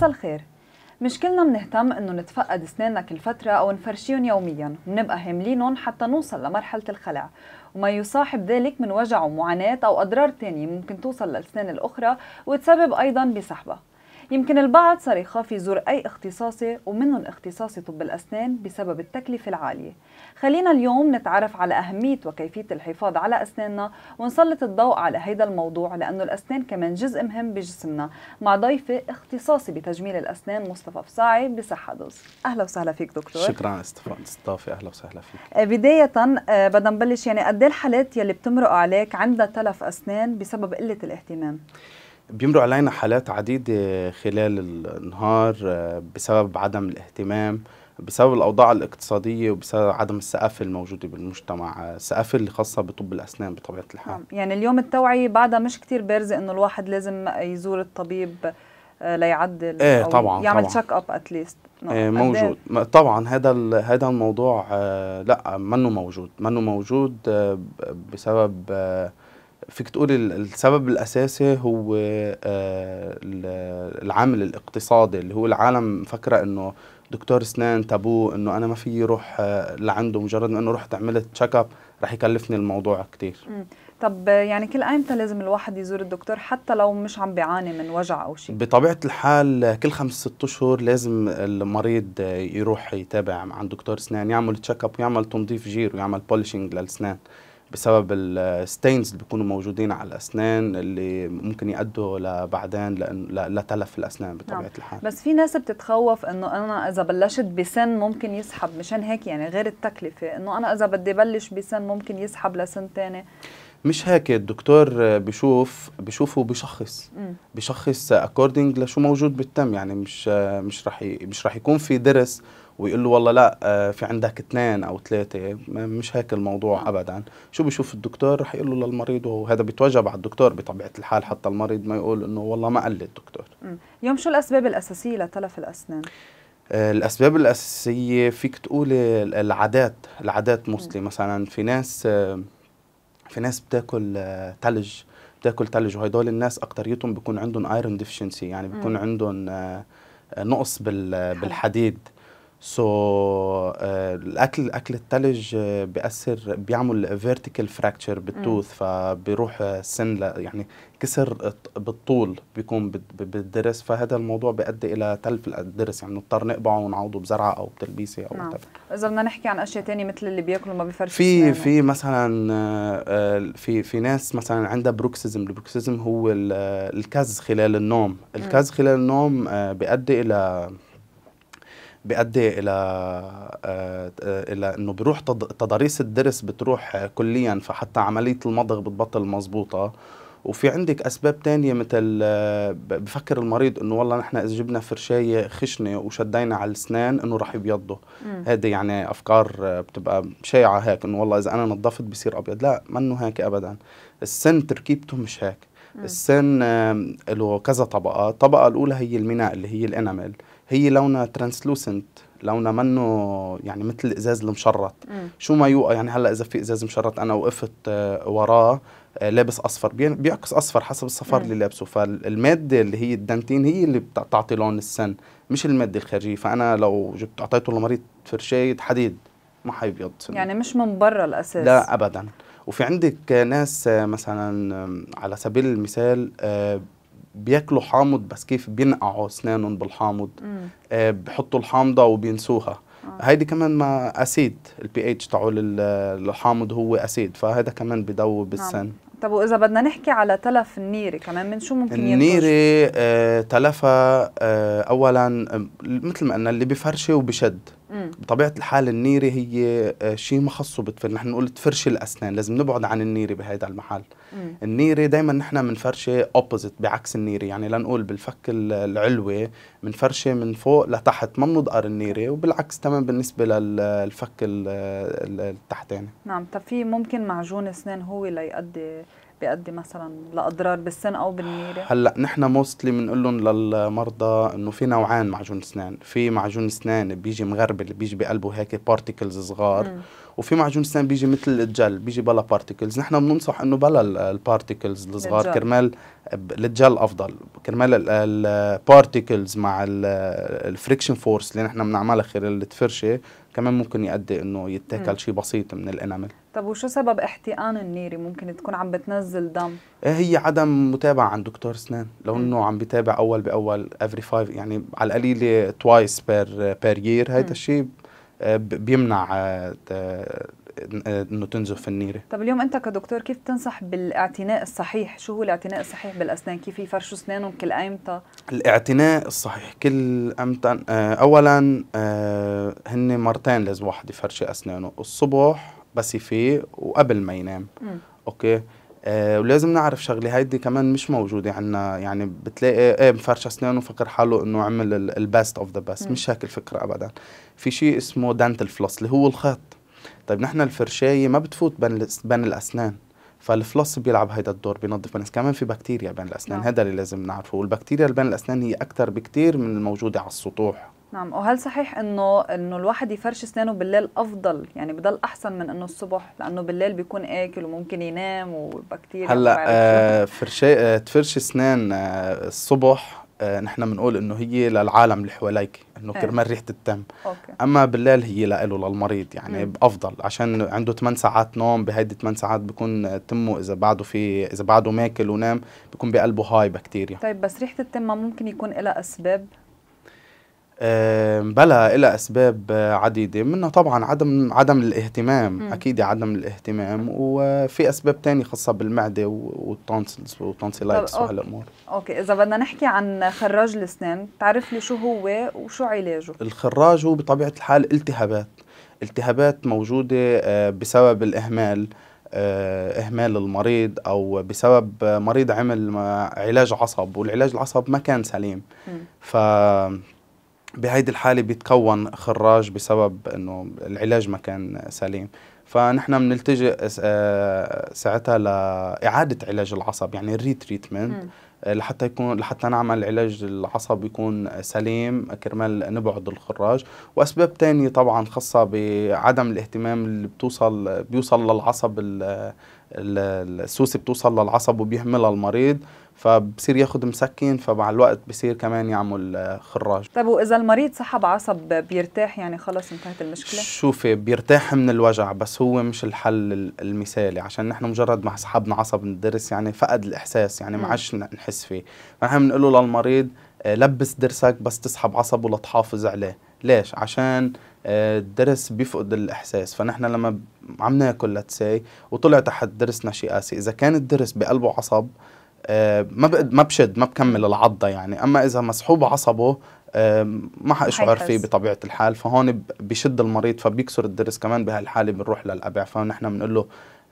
مساء الخير مش كلنا بنهتم انه نتفقد اسناننا كل فتره او نفرشيهم يوميا بنبقى هاملينهم حتى نوصل لمرحله الخلع وما يصاحب ذلك من وجع ومعاناه او اضرار تانية ممكن توصل للاسنان الاخرى وتسبب ايضا بسحبه يمكن البعض صار يخاف يزور أي اختصاصي ومنهم اختصاصي طب الأسنان بسبب التكلفة العالية خلينا اليوم نتعرف على أهمية وكيفية الحفاظ على أسناننا ونسلط الضوء على هذا الموضوع لأنه الأسنان كمان جزء مهم بجسمنا مع ضيفي اختصاصي بتجميل الأسنان مصطفى فصاعي بصحة دوز أهلا وسهلا فيك دكتور شكرا على أهلا وسهلا فيك آه، بداية آه، بدنا نبلش يعني قد إيه الحالات يلي بتمرق عليك عندها تلف أسنان بسبب قلة الاهتمام بيمرق علينا حالات عديدة خلال النهار آه، بسبب عدم الاهتمام بسبب الأوضاع الاقتصادية وبسبب عدم السقف الموجودة بالمجتمع آه، السقف اللي خاصة بطب الأسنان بطبيعة الحال نعم. يعني اليوم التوعية بعدها مش كتير بارزة إنه الواحد لازم يزور الطبيب آه، ليعدل ايه أو طبعا يعمل تشيك اب اتليست موجود إيه؟ طبعا هذا هذا الموضوع لا منه موجود منه موجود بسبب فيك تقول السبب الاساسي هو آه، العامل الاقتصادي اللي هو العالم فكره انه دكتور اسنان تابو انه انا ما فيي روح آه، لعنده مجرد ما انه رحت عملت تشيك اب رح يكلفني الموضوع كثير طب يعني كل ايمتى لازم الواحد يزور الدكتور حتى لو مش عم بيعاني من وجع او شيء بطبيعه الحال كل خمس ست اشهر لازم المريض آه، يروح يتابع عند دكتور اسنان يعمل تشيك اب ويعمل تنظيف جير ويعمل بولشنج للاسنان بسبب الستينز اللي بيكونوا موجودين على الاسنان اللي ممكن يؤدوا لبعدين لتلف الاسنان نعم. بطبيعه نعم. الحال بس في ناس بتتخوف انه انا اذا بلشت بسن ممكن يسحب مشان هيك يعني غير التكلفه انه انا اذا بدي بلش بسن ممكن يسحب لسن ثاني مش هيك الدكتور بشوف بشوف وبشخص بشخص اكوردنج لشو موجود بالتم يعني مش مش رح مش رح يكون في درس ويقول له والله لا آه، في عندك اثنين او ثلاثه مش هيك الموضوع نعم. ابدا شو بشوف الدكتور رح يقول له للمريض وهذا بيتوجب على الدكتور بطبيعه الحال حتى المريض ما يقول انه والله ما قال لي الدكتور اليوم شو الاسباب الاساسيه لتلف الاسنان آه، الاسباب الاساسيه فيك تقولي العادات العادات مسلمه مثلا في ناس آه، في ناس بتاكل ثلج بتاكل ثلج وهدول الناس اكثريتهم بيكون عندهم ايرون ديفشنسي يعني بيكون عندهم نقص بالحديد سو آه، الاكل اكل الثلج آه، بياثر بيعمل فيرتيكال فراكتشر بالتوث فبيروح السن آه، يعني كسر بالطول بيكون بالضرس فهذا الموضوع بيؤدي الى تلف الضرس يعني بنضطر نقبعه ونعوضه بزرعه او بتلبيسه او نعم. اذا بدنا نحكي عن اشياء ثانيه مثل اللي بياكلوا ما بيفرش في في مثلا في في ناس مثلا عندها بروكسيزم البروكسيزم هو الكز خلال النوم الكز خلال النوم بيؤدي الى بيؤدي الى آه، آه، الى انه بيروح تضاريس الضرس بتروح كليا فحتى عمليه المضغ بتبطل مزبوطه وفي عندك اسباب تانية مثل آه، بفكر المريض انه والله نحن اذا جبنا فرشايه خشنه وشدينا على الاسنان انه راح يبيضوا هذه يعني افكار بتبقى شائعه هيك انه والله اذا انا نظفت بصير ابيض لا منه هيك ابدا السن تركيبته مش هيك السن له كذا طبقه الطبقه الاولى هي الميناء اللي هي الانامل هي لونها ترانسلوسنت لونها منه يعني مثل الازاز المشرط مم. شو ما يوقع يعني هلا اذا في ازاز مشرط انا وقفت آه، وراه آه، لابس اصفر بيعكس اصفر حسب الصفار اللي لابسه فالماده اللي هي الدانتين هي اللي بتعطي لون السن مش الماده الخارجيه فانا لو جبت اعطيته لمريض فرشايه حديد ما حيبيض سنه يعني مش من برا الاساس لا ابدا وفي عندك ناس آه، مثلا على سبيل المثال بياكلوا حامض بس كيف بينقعوا اسنانهم بالحامض آه بحطوا الحامضه وبينسوها آه. هيدي كمان ما اسيد البي اتش تاعه الحامض هو اسيد فهذا كمان بيذوب السن نعم. طب واذا بدنا نحكي على تلف النيره كمان من شو ممكن النيره آه تلفها آه اولا آه، مثل ما قلنا اللي بفرشه وبشد بطبيعه الحال النيره هي آه، شيء ما بتفر نحن نقول تفرش الاسنان لازم نبعد عن النيره بهذا المحل مم. النيره دائما نحن فرشة اوبوزيت بعكس النيره يعني لنقول بالفك العلوي فرشة من فوق لتحت ما بنضقر النيره وبالعكس تمام بالنسبه للفك التحتاني نعم طب في ممكن معجون اسنان هو يؤدي بيؤدي مثلا لاضرار بالسن او بالنيره هلا نحن موستلي بنقول لهم للمرضى انه في نوعان معجون اسنان في معجون اسنان بيجي مغربل بيجي بقلبه هيك بارتيكلز صغار م. وفي معجون اسنان بيجي مثل الجل بيجي بلا بارتيكلز نحن بننصح انه بلا البارتيكلز الصغار كرمال الجل افضل كرمال البارتيكلز مع الفريكشن فورس اللي نحن بنعملها خلال التفرشه كمان ممكن يؤدي انه يتاكل شيء بسيط من الانامل طب وشو سبب احتقان النيري ممكن تكون عم بتنزل دم إيه، هي عدم متابعه عند دكتور اسنان لو انه عم بتابع اول باول افري فايف يعني على القليله توايس بير بير يير هيدا الشيء آه، بيمنع آه، انه تنزف النيره طب اليوم انت كدكتور كيف تنصح بالاعتناء الصحيح شو هو الاعتناء الصحيح بالاسنان كيف يفرشوا اسنانهم كل ايمتى الاعتناء الصحيح كل امتى آه، اولا آه، هن مرتين لازم واحد يفرشي اسنانه الصبح بس يفيق وقبل ما ينام م. اوكي آه ولازم نعرف شغله هيدي كمان مش موجوده عنا يعني بتلاقي ايه مفرش اسنانه وفكر حاله انه عمل البيست اوف ذا بيست مش هيك الفكره ابدا في شيء اسمه دانتل فلوس اللي هو الخيط طيب نحن الفرشايه ما بتفوت بين بين الاسنان فالفلص بيلعب هيدا الدور بينظف بين كمان في بكتيريا بين الاسنان نعم. هذا اللي لازم نعرفه والبكتيريا اللي بين الاسنان هي اكثر بكتير من الموجوده على السطوح نعم وهل صحيح انه انه الواحد يفرش اسنانه بالليل افضل يعني بضل احسن من انه الصبح لانه بالليل بيكون اكل وممكن ينام وبكتيريا هلا آه فرشاء آه تفرش اسنان آه الصبح آه، نحن بنقول انه هي للعالم اللي حواليك انه كرمال ريحه أوكي. اما بالليل هي لإله للمريض يعني مم. افضل عشان عنده 8 ساعات نوم بهيدي 8 ساعات بكون تمه اذا بعده في اذا بعده ماكل ونام بكون بقلبه هاي بكتيريا طيب بس ريحه التم ممكن يكون لها اسباب بلا إلى أسباب عديدة منها طبعا عدم عدم الاهتمام م. أكيد عدم الاهتمام وفي أسباب تانية خاصة بالمعدة والتونسلز والتونسيلايتس وهالأمور أوكي إذا بدنا نحكي عن خراج الأسنان تعرف لي شو هو وشو علاجه الخراج هو بطبيعة الحال التهابات التهابات موجودة آه، بسبب الإهمال آه، اهمال المريض او بسبب مريض عمل علاج عصب والعلاج العصب ما كان سليم ف بهيدي الحالة بيتكون خراج بسبب انه العلاج ما كان سليم فنحن بنلتجئ آه، ساعتها لإعادة علاج العصب يعني الريتريتمنت لحتى يكون لحتى نعمل علاج العصب يكون سليم كرمال نبعد الخراج واسباب تانية طبعا خاصة بعدم الاهتمام اللي بتوصل بيوصل للعصب السوسة بتوصل للعصب وبيهملها المريض فبصير ياخذ مسكن فمع الوقت بصير كمان يعمل آه، خراج طيب واذا المريض سحب عصب بيرتاح يعني خلص انتهت المشكله شوفي بيرتاح من الوجع بس هو مش الحل المثالي عشان نحن مجرد ما سحبنا عصب من الضرس يعني فقد الاحساس يعني ما عادش نحس فيه فنحن بنقول له للمريض آه، لبس ضرسك بس تسحب عصبه لتحافظ عليه ليش عشان آه، الضرس بيفقد الاحساس فنحن لما عم ناكل لتساي وطلع تحت ضرسنا شيء قاسي اذا كان الضرس بقلبه عصب آه، ما ما بشد ما بكمل العضه يعني اما اذا مسحوب عصبه آه، ما حاشعر فيه بطبيعه الحال فهون بشد المريض فبيكسر الضرس كمان بهالحاله بنروح للابع فنحن بنقول له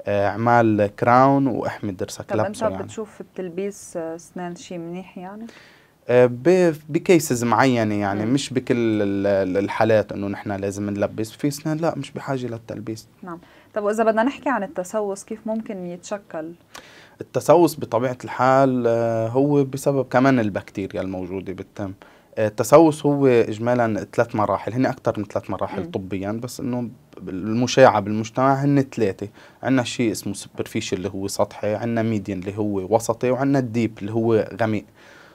آه، اعمال كراون واحمي ضرسك طب انت يعني. بتشوف التلبيس اسنان شيء منيح يعني؟ بكيسز معينه يعني م. مش بكل الحالات انه نحن لازم نلبس في اسنان لا مش بحاجه للتلبيس نعم طب واذا بدنا نحكي عن التسوس كيف ممكن يتشكل التسوس بطبيعه الحال آه، هو بسبب كمان البكتيريا الموجوده بالتم آه، التسوس هو اجمالا ثلاث مراحل هن اكثر من ثلاث مراحل م. طبيا بس انه المشاعه بالمجتمع هن ثلاثه عندنا شيء اسمه سوبرفيشل اللي هو سطحي عندنا ميديان اللي هو وسطي وعندنا الديب اللي هو غميق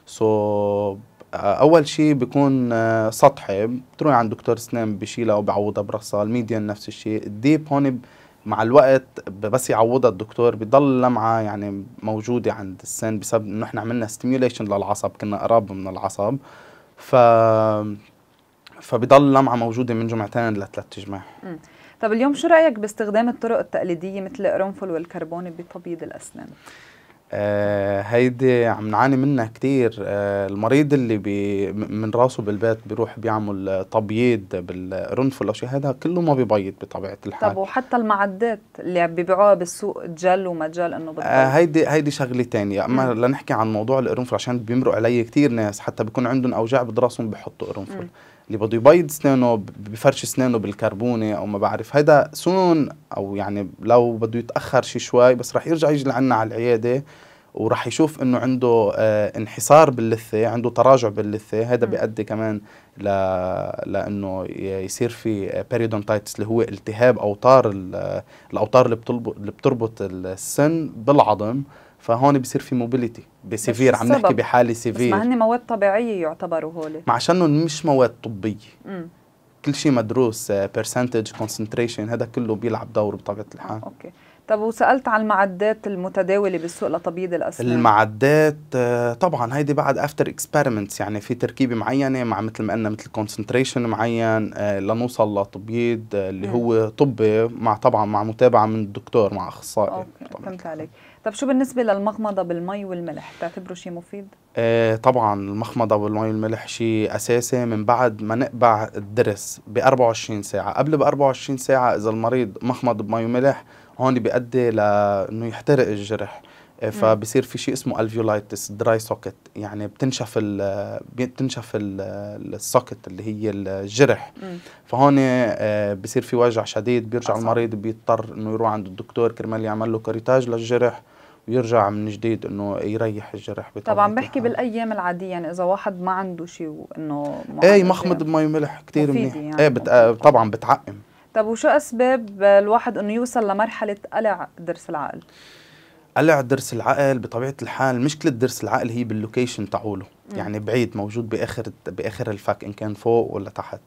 سو so, آه، اول شيء بيكون سطحي بتروح عند دكتور اسنان بشيلها وبعوضها برصال الميديان نفس الشيء الديب هون مع الوقت بس يعوضها الدكتور بضل لمعه يعني موجوده عند السن بسبب انه احنا عملنا ستيميوليشن للعصب كنا قراب من العصب ف فبضل لمعه موجوده من جمعتين لثلاث جماع طب اليوم شو رايك باستخدام الطرق التقليديه مثل القرنفل والكربون بتبييض الاسنان آه هيدي عم نعاني منها كتير آه المريض اللي بي من راسه بالبيت بيروح بيعمل تبييض بالقرنفل او شيء هذا كله ما بيبيض بطبيعه الحال طب وحتى المعدات اللي بيبيعوها بالسوق جل وما جل انه آه، بتبيض آه هيدي هيدي شغله ثانيه اما لنحكي عن موضوع القرنفل عشان بيمروا علي كتير ناس حتى بيكون عندهم اوجاع بضراسهم بحطوا قرنفل اللي بده يبيض اسنانه بفرش اسنانه بالكربونه او ما بعرف هيدا سنون او يعني لو بده يتاخر شي شوي بس رح يرجع يجي لعنا على العياده وراح يشوف انه عنده آه انحسار باللثه عنده تراجع باللثه هذا بيؤدي كمان ل... لانه يصير في بيريدونتايتس اللي هو التهاب اوتار ال... الاوتار اللي بتربط اللي بتربط السن بالعظم فهون بصير في موبيليتي بسيفير عم نحكي بحاله سيفير بس ما هن مواد طبيعيه يعتبروا هول مع عشانهم مش مواد طبيه كل شيء مدروس بيرسنتج آه، كونسنتريشن هذا كله بيلعب دور بطبيعه الحال اوكي طب وسالت عن المعدات المتداوله بالسوق لتبييض الاسنان المعدات آه، طبعا هيدي بعد افتر اكسبيرمنتس يعني في تركيبه معينه مع مثل ما قلنا مثل كونسنتريشن معين آه، لنوصل لتبييض آه، اللي هو طبي مع طبعا مع متابعه من الدكتور مع اخصائي فهمت عليك طب شو بالنسبه للمغمضه بالمي والملح بتعتبره شيء مفيد آه طبعا المخمضة والمي والملح شيء أساسي من بعد ما نقبع الدرس ب 24 ساعة قبل ب 24 ساعة إذا المريض مخمض بمي وملح هون بيؤدي لانه يحترق الجرح آه، فبصير في شيء اسمه الفيولايتس دراي سوكت يعني بتنشف الـ بتنشف السوكت اللي هي الجرح فهون آه، بصير في وجع شديد بيرجع أصح. المريض بيضطر انه يروح عند الدكتور كرمال يعمل له كريتاج للجرح ويرجع من جديد انه يريح الجرح طبعا بحكي بالايام العاديه يعني اذا واحد ما عنده شيء وانه ايه مخمض بمي ملح كثير منيح يعني ايه بتق... آه، طبعا بتعقم طب وشو اسباب الواحد انه يوصل لمرحله قلع ضرس العقل؟ قلع ضرس العقل بطبيعه الحال مشكله ضرس العقل هي باللوكيشن تعوله يعني بعيد موجود باخر باخر الفك ان كان فوق ولا تحت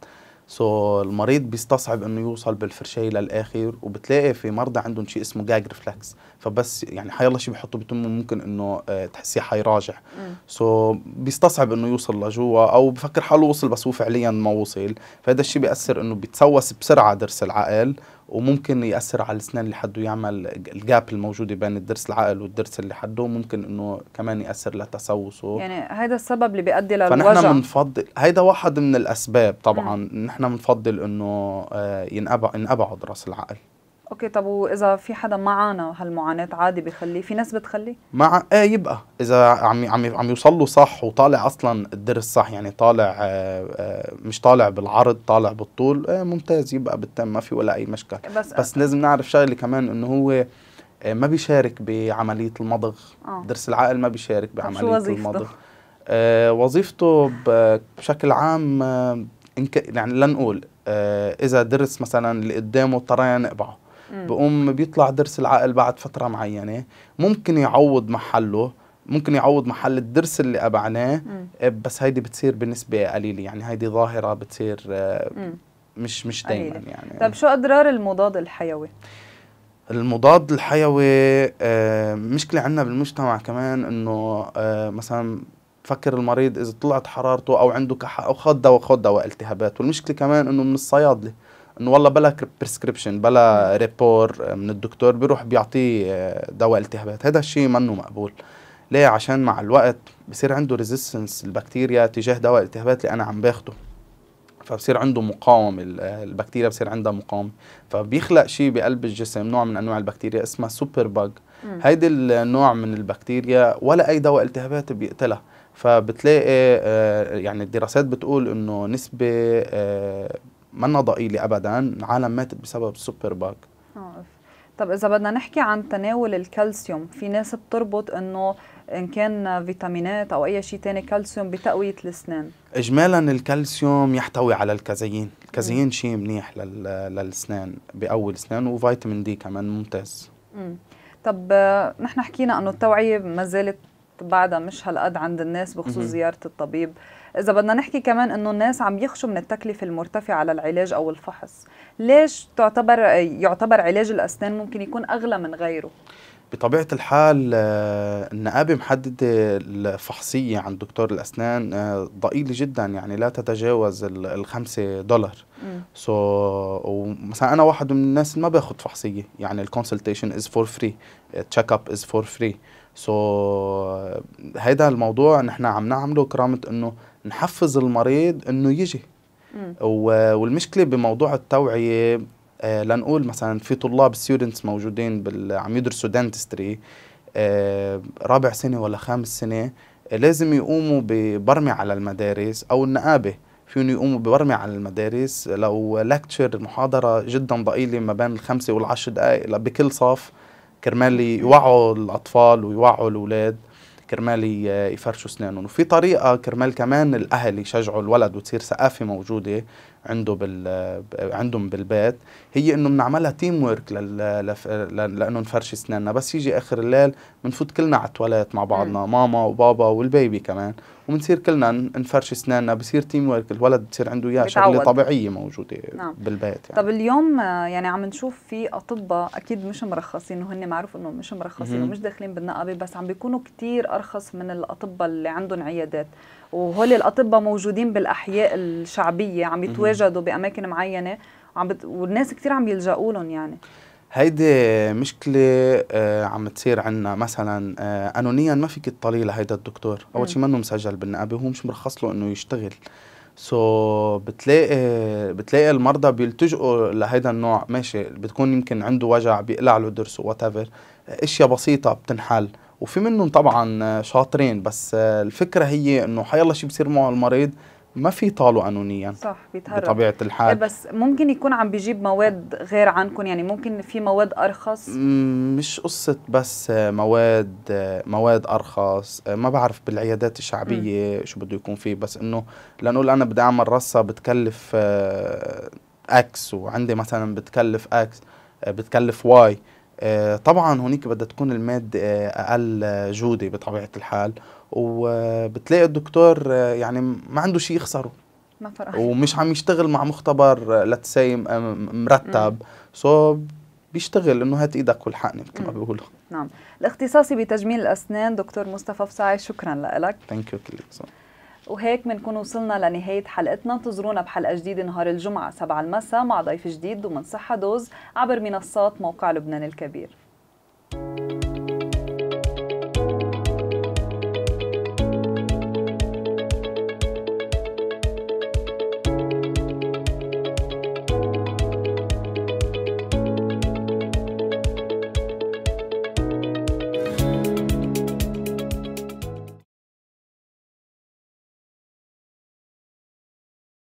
سو so, المريض بيستصعب انه يوصل بالفرشايه للاخر وبتلاقي في مرضى عندهم شيء اسمه جاج ريفلكس فبس يعني حيالله شيء بحطه بتمه ممكن انه آه، تحسيه حيراجع سو so, بيستصعب انه يوصل لجوا او بفكر حاله وصل بس هو فعليا ما وصل فهذا الشيء بياثر انه بيتسوس بسرعه ضرس العقل وممكن ياثر على الاسنان اللي حده يعمل الجاب الموجوده بين الضرس العقل والضرس اللي حده ممكن انه كمان ياثر لتسوسه يعني هذا السبب اللي بيؤدي للوجع فنحن بنفضل هيدا واحد من الاسباب طبعا نعم. نحن بنفضل انه آه، ينقبع ينقبع راس العقل اوكي طب واذا في حدا ما عانى هالمعاناه عادي بخليه في ناس بتخليه مع ايه يبقى اذا عم عم عم يوصل له صح وطالع اصلا الدرس صح يعني طالع آه آه مش طالع بالعرض طالع بالطول آه ممتاز يبقى بالتم ما في ولا اي مشكل بس, بس لازم نعرف شغله كمان انه هو آه، ما بيشارك بعمليه المضغ آه. درس العقل ما بيشارك بعمليه المضغ آه وظيفته بشكل عام آه يعني لنقول آه اذا درس مثلا اللي قدامه اضطرينا نقبعه، بقوم بيطلع ضرس العقل بعد فتره معينه ممكن يعوض محله ممكن يعوض محل الدرس اللي أبعناه إيه، بس هيدي بتصير بالنسبه قليله يعني هيدي ظاهره بتصير آه، مش مش دائما يعني طب شو اضرار المضاد الحيوي المضاد الحيوي آه، مشكله عندنا بالمجتمع كمان انه آه، مثلا بفكر المريض اذا طلعت حرارته او عنده كحه او خد دواء خد دواء التهابات والمشكله كمان انه من الصيادله انه والله بلا بريسكريبشن بلا ريبور من الدكتور بيروح بيعطيه آه، دواء التهابات هذا الشيء منه مقبول ليه عشان مع الوقت بصير عنده ريزيستنس البكتيريا تجاه دواء الالتهابات اللي انا عم باخده فبصير عنده مقاومه آه، البكتيريا بصير عندها مقاومه فبيخلق شيء بقلب الجسم نوع من انواع البكتيريا اسمها سوبر باج هيدي النوع من البكتيريا ولا اي دواء التهابات بيقتلها فبتلاقي آه، يعني الدراسات بتقول انه نسبه منا ضئيله ابدا عالم ماتت بسبب السوبر باك طب اذا بدنا نحكي عن تناول الكالسيوم في ناس بتربط انه ان كان فيتامينات او اي شيء تاني كالسيوم بتقويه الاسنان اجمالا الكالسيوم يحتوي على الكازيين الكازيين شيء منيح للاسنان بقوي الاسنان وفيتامين دي كمان ممتاز مم. طب نحن حكينا انه التوعيه ما زالت بعدها مش هالقد عند الناس بخصوص مم. زياره الطبيب اذا بدنا نحكي كمان انه الناس عم يخشوا من التكلفه المرتفعه على العلاج او الفحص ليش تعتبر يعتبر علاج الاسنان ممكن يكون اغلى من غيره بطبيعة الحال النقابة آه، محددة الفحصية عند دكتور الأسنان آه، ضئيلة جدا يعني لا تتجاوز 5 دولار سو so, ومثلا أنا واحد من الناس اللي ما باخذ فحصية يعني الكونسلتيشن از فور فري تشيك اب از فور فري سو هذا الموضوع نحن عم نعمله كرامة إنه نحفز المريض انه يجي والمشكله بموضوع التوعيه آه لنقول مثلا في طلاب ستودنتس موجودين بال... عم يدرسوا دنتستري آه رابع سنه ولا خامس سنه آه لازم يقوموا ببرمي على المدارس او النقابه فيهم يقوموا ببرمي على المدارس لو لكتشر محاضره جدا ضئيله ما بين الخمسه والعشر دقائق بكل صف كرمال يوعوا الاطفال ويوعوا الاولاد كرمال يفرشوا اسنانهم وفي طريقه كرمال كمان الاهل يشجعوا الولد وتصير ثقافه موجوده عنده بال عندهم بالبيت هي انه بنعملها تيم ورك لل... لانه نفرش اسناننا بس يجي اخر الليل بنفوت كلنا على التواليت مع بعضنا م. ماما وبابا والبيبي كمان وبنصير كلنا نفرش اسناننا بصير تيم ورك الولد بصير عنده اياها شغله طبيعيه موجوده نعم. بالبيت يعني. طب اليوم يعني عم نشوف في اطباء اكيد مش مرخصين وهن معروف انه مش مرخصين ومش داخلين بالنقابه بس عم بيكونوا كتير ارخص من الاطباء اللي عندهم عيادات وهول الاطباء موجودين بالاحياء الشعبيه عم يتواجدوا باماكن معينه وعم بت... والناس كثير عم يلجؤوا لهم يعني هيدي مشكلة آه، عم تصير عنا مثلا قانونيا آه، ما فيك تطلي لهيدا الدكتور، أول شيء منه مسجل بالنقابة وهو مش مرخص له إنه يشتغل. سو بتلاقي بتلاقي المرضى بيلتجئوا لهيدا النوع ماشي بتكون يمكن عنده وجع بيقلع له درسه وات ايفر اشياء بسيطه بتنحل وفي منهم طبعا شاطرين بس الفكره هي انه حيالله شيء بصير معه المريض ما في طاله قانونيا صح بيتهرب بطبيعه الحال إيه، بس ممكن يكون عم بيجيب مواد غير عنكم يعني ممكن في مواد ارخص مش قصه بس مواد مواد ارخص ما بعرف بالعيادات الشعبيه م. شو بده يكون فيه بس انه لنقول انا بدي اعمل رصه بتكلف اكس آه، وعندي مثلا بتكلف اكس آه، بتكلف واي آه، طبعا هناك بدها تكون المادة آه، أقل جودة بطبيعة الحال وبتلاقي الدكتور آه، يعني ما عنده شيء يخسره ما ومش عم يشتغل مع مختبر لتسي مرتب سو بيشتغل انه هات ايدك والحقني مثل ما بيقولوا نعم الاختصاصي بتجميل الاسنان دكتور مصطفى فصاعي شكرا لك ثانك يو وهيك بنكون وصلنا لنهاية حلقتنا انتظرونا بحلقة جديدة نهار الجمعة 7 المساء مع ضيف جديد ومن صحة دوز عبر منصات موقع لبنان الكبير thank you